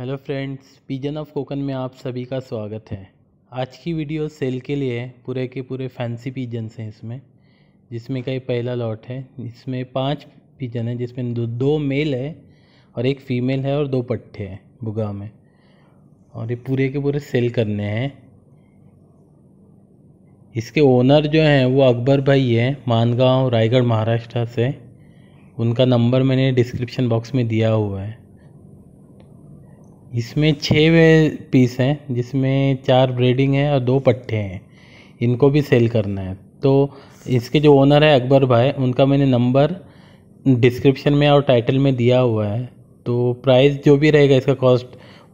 hello friends pigeon of Kokan में आप सभी का स्वागत है आज की वीडियो सेल के लिए है पूरे के पूरे फैंसी पिजन्स हैं इसमें जिसमें का ये पहला लॉट है इसमें पांच पिजन है जिसमें दो, दो मेल है और एक फीमेल है और दो पट्टे हैं बुगा में और ये पूरे के पूरे सेल करने हैं इसके ओनर जो हैं वो अकबर भाई हैं मानगांव रायगढ़ महाराष्ट्र से उनका नंबर मैंने डिस्क्रिप्शन बॉक्स में दिया हुआ है इसमें छः पीस हैं जिसमें चार ब्रीडिंग है और दो पट्टे हैं इनको भी सेल करना है तो इसके जो ओनर है अकबर भाई उनका मैंने नंबर डिस्क्रिप्शन में और टाइटल में दिया हुआ है तो प्राइस जो भी रहेगा इसका कॉस्ट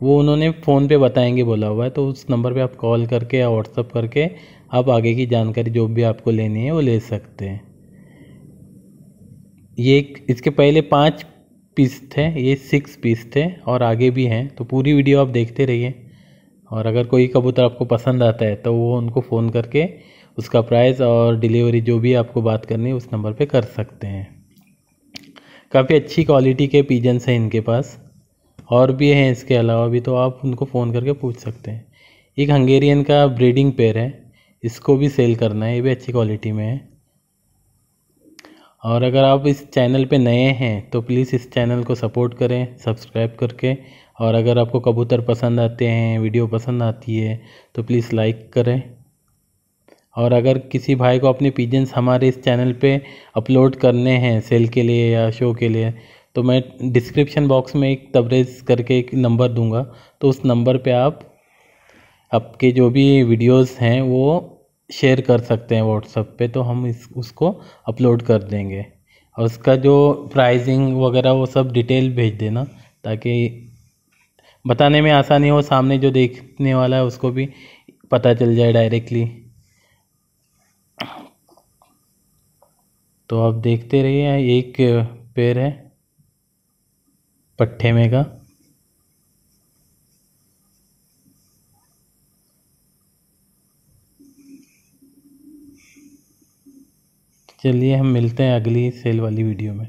वो उन्होंने फ़ोन पे बताएंगे बोला हुआ है तो उस नंबर पे आप कॉल करके या व्हाट्सअप करके आप आगे की जानकारी जो भी आपको लेनी है वो ले सकते हैं ये इसके पहले पाँच पीस थे ये सिक्स पीस थे और आगे भी हैं तो पूरी वीडियो आप देखते रहिए और अगर कोई कबूतर आपको पसंद आता है तो वो उनको फ़ोन करके उसका प्राइस और डिलीवरी जो भी आपको बात करनी है उस नंबर पे कर सकते हैं काफ़ी अच्छी क्वालिटी के पीजन्स हैं इनके पास और भी हैं इसके अलावा भी तो आप उनको फ़ोन करके पूछ सकते हैं एक हंगेरियन का ब्रीडिंग पेयर है इसको भी सेल करना है ये भी अच्छी क्वालिटी में है और अगर आप इस चैनल पे नए हैं तो प्लीज़ इस चैनल को सपोर्ट करें सब्सक्राइब करके और अगर आपको कबूतर पसंद आते हैं वीडियो पसंद आती है तो प्लीज़ लाइक करें और अगर किसी भाई को अपने पिजन्स हमारे इस चैनल पे अपलोड करने हैं सेल के लिए या शो के लिए तो मैं डिस्क्रिप्शन बॉक्स में एक तबरेज करके एक नंबर दूंगा तो उस नंबर पे आप आपके जो भी वीडियोस हैं वो शेयर कर सकते हैं व्हाट्सएप पे तो हम इस उसको अपलोड कर देंगे और उसका जो प्राइसिंग वगैरह वो सब डिटेल भेज देना ताकि बताने में आसानी हो सामने जो देखने वाला है उसको भी पता चल जाए डायरेक्टली तो आप देखते रहिए एक पेड़ है पट्ठे में का चलिए हम मिलते हैं अगली सेल वाली वीडियो में